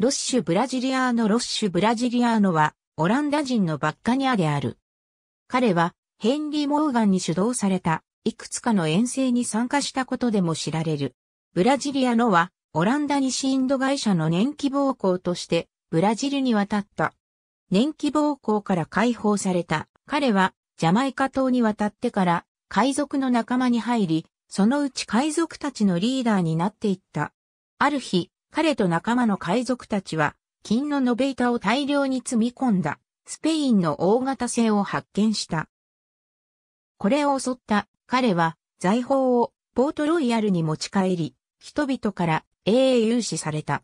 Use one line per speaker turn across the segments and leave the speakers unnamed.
ロッシュ・ブラジリアーノ・ロッシュ・ブラジリアーノは、オランダ人のバッカニャである。彼は、ヘンリー・モーガンに主導された、いくつかの遠征に参加したことでも知られる。ブラジリアのは、オランダ西インド会社の年季暴行として、ブラジルに渡った。年季暴行から解放された。彼は、ジャマイカ島に渡ってから、海賊の仲間に入り、そのうち海賊たちのリーダーになっていった。ある日、彼と仲間の海賊たちは、金の延べ板を大量に積み込んだ、スペインの大型船を発見した。これを襲った彼は財宝をポートロイヤルに持ち帰り、人々から英英融資された。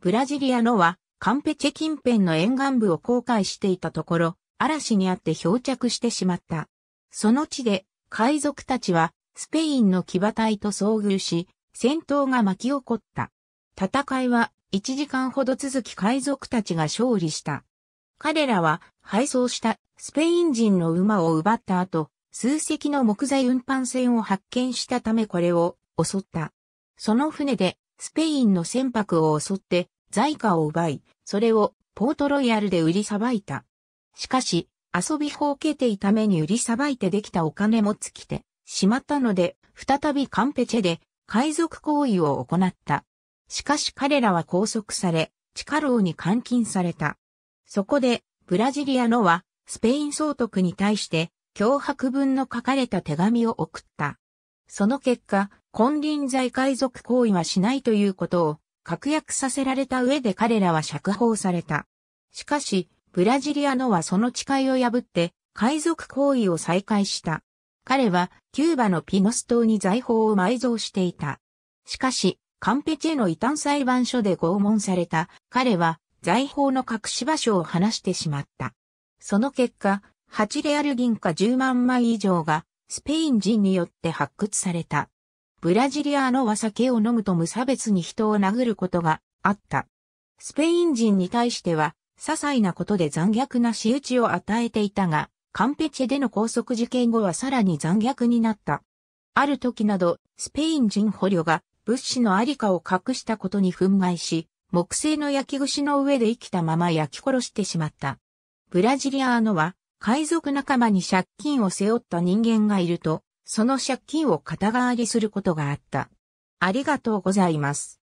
ブラジリアのはカンペチェ近辺の沿岸部を航海していたところ、嵐にあって漂着してしまった。その地で海賊たちはスペインの騎馬隊と遭遇し、戦闘が巻き起こった。戦いは1時間ほど続き海賊たちが勝利した。彼らは敗走したスペイン人の馬を奪った後、数隻の木材運搬船を発見したためこれを襲った。その船でスペインの船舶を襲って財貨を奪い、それをポートロイヤルで売りさばいた。しかし、遊びほうけていために売りさばいてできたお金も尽きてしまったので、再びカンペチェで海賊行為を行った。しかし彼らは拘束され、地下牢に監禁された。そこで、ブラジリアノは、スペイン総督に対して、脅迫文の書かれた手紙を送った。その結果、金輪際海賊行為はしないということを、確約させられた上で彼らは釈放された。しかし、ブラジリアノはその誓いを破って、海賊行為を再開した。彼は、キューバのピノス島に財宝を埋蔵していた。しかし、カンペチェの異端裁判所で拷問された彼は財宝の隠し場所を話してしまった。その結果、8レアル銀貨10万枚以上がスペイン人によって発掘された。ブラジリアのは酒を飲むと無差別に人を殴ることがあった。スペイン人に対しては、些細なことで残虐な仕打ちを与えていたが、カンペチェでの拘束事件後はさらに残虐になった。ある時など、スペイン人捕虜が物資のありかを隠したことに憤慨し、木製の焼き串の上で生きたまま焼き殺してしまった。ブラジリアーノは、海賊仲間に借金を背負った人間がいると、その借金を肩代わりすることがあった。ありがとうございます。